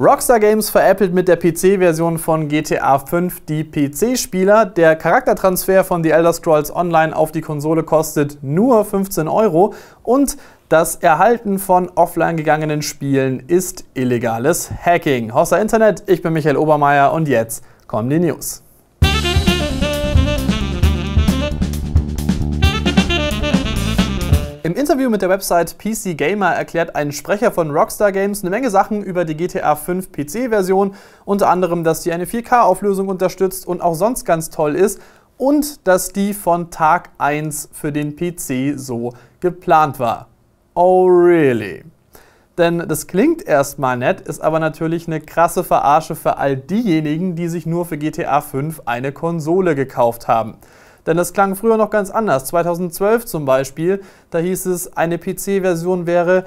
Rockstar Games veräppelt mit der PC-Version von GTA 5 die PC-Spieler. Der Charaktertransfer von The Elder Scrolls Online auf die Konsole kostet nur 15 Euro und das Erhalten von offline gegangenen Spielen ist illegales Hacking. Hossa Internet, ich bin Michael Obermeier und jetzt kommen die News. Interview mit der Website PC Gamer erklärt ein Sprecher von Rockstar Games eine Menge Sachen über die GTA 5 PC-Version, unter anderem, dass die eine 4K-Auflösung unterstützt und auch sonst ganz toll ist und dass die von Tag 1 für den PC so geplant war. Oh really? Denn das klingt erstmal nett, ist aber natürlich eine krasse Verarsche für all diejenigen, die sich nur für GTA 5 eine Konsole gekauft haben. Denn das klang früher noch ganz anders. 2012 zum Beispiel, da hieß es, eine PC-Version wäre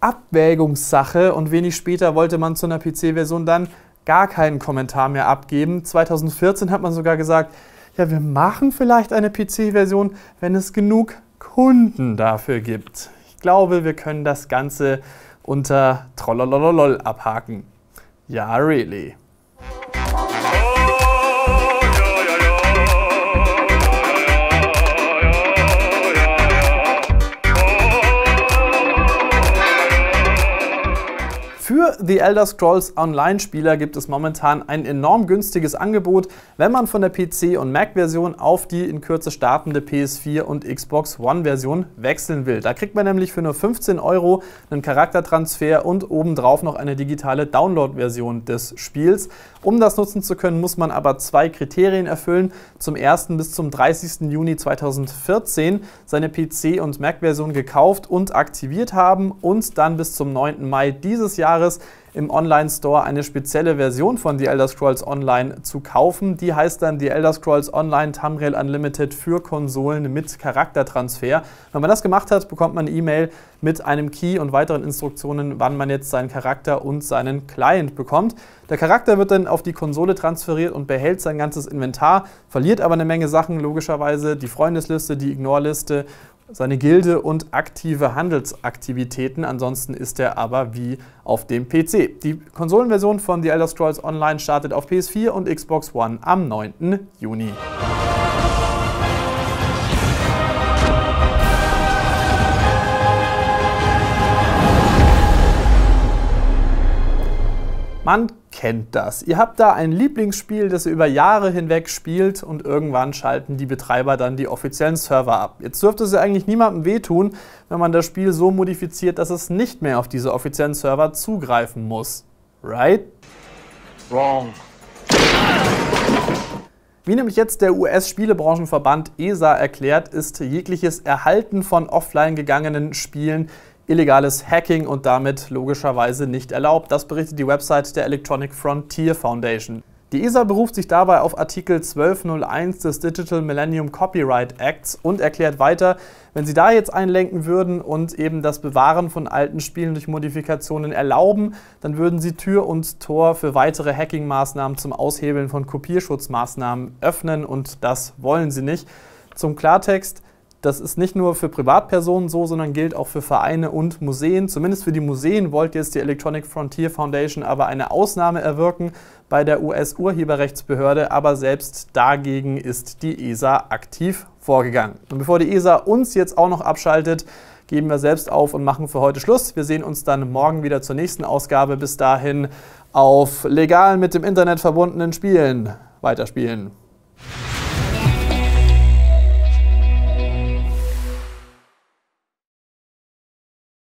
Abwägungssache und wenig später wollte man zu einer PC-Version dann gar keinen Kommentar mehr abgeben. 2014 hat man sogar gesagt, ja, wir machen vielleicht eine PC-Version, wenn es genug Kunden dafür gibt. Ich glaube, wir können das Ganze unter Trollololol abhaken. Ja, really. Für The Elder Scrolls Online-Spieler gibt es momentan ein enorm günstiges Angebot, wenn man von der PC- und Mac-Version auf die in Kürze startende PS4 und Xbox One-Version wechseln will. Da kriegt man nämlich für nur 15 Euro einen Charaktertransfer und obendrauf noch eine digitale Download-Version des Spiels. Um das nutzen zu können, muss man aber zwei Kriterien erfüllen. Zum ersten bis zum 30. Juni 2014 seine PC- und Mac-Version gekauft und aktiviert haben und dann bis zum 9. Mai dieses Jahres es im Online-Store eine spezielle Version von The Elder Scrolls Online zu kaufen. Die heißt dann The Elder Scrolls Online Tamriel Unlimited für Konsolen mit Charaktertransfer. Wenn man das gemacht hat, bekommt man eine E-Mail mit einem Key und weiteren Instruktionen, wann man jetzt seinen Charakter und seinen Client bekommt. Der Charakter wird dann auf die Konsole transferiert und behält sein ganzes Inventar, verliert aber eine Menge Sachen, logischerweise die Freundesliste, die Ignore-Liste seine Gilde und aktive Handelsaktivitäten. Ansonsten ist er aber wie auf dem PC. Die Konsolenversion von The Elder Scrolls Online startet auf PS4 und Xbox One am 9. Juni. Man kennt das. Ihr habt da ein Lieblingsspiel, das ihr über Jahre hinweg spielt und irgendwann schalten die Betreiber dann die offiziellen Server ab. Jetzt dürfte es ja eigentlich niemandem wehtun, wenn man das Spiel so modifiziert, dass es nicht mehr auf diese offiziellen Server zugreifen muss. Right? Wrong. Wie nämlich jetzt der US-Spielebranchenverband ESA erklärt, ist jegliches Erhalten von offline gegangenen Spielen illegales Hacking und damit logischerweise nicht erlaubt. Das berichtet die Website der Electronic Frontier Foundation. Die ESA beruft sich dabei auf Artikel 1201 des Digital Millennium Copyright Acts und erklärt weiter, wenn sie da jetzt einlenken würden und eben das Bewahren von alten Spielen durch Modifikationen erlauben, dann würden sie Tür und Tor für weitere Hacking-Maßnahmen zum Aushebeln von Kopierschutzmaßnahmen öffnen und das wollen sie nicht. Zum Klartext, das ist nicht nur für Privatpersonen so, sondern gilt auch für Vereine und Museen. Zumindest für die Museen wollte jetzt die Electronic Frontier Foundation aber eine Ausnahme erwirken bei der US-Urheberrechtsbehörde, aber selbst dagegen ist die ESA aktiv vorgegangen. Und bevor die ESA uns jetzt auch noch abschaltet, geben wir selbst auf und machen für heute Schluss. Wir sehen uns dann morgen wieder zur nächsten Ausgabe. Bis dahin auf legal mit dem Internet verbundenen Spielen weiterspielen.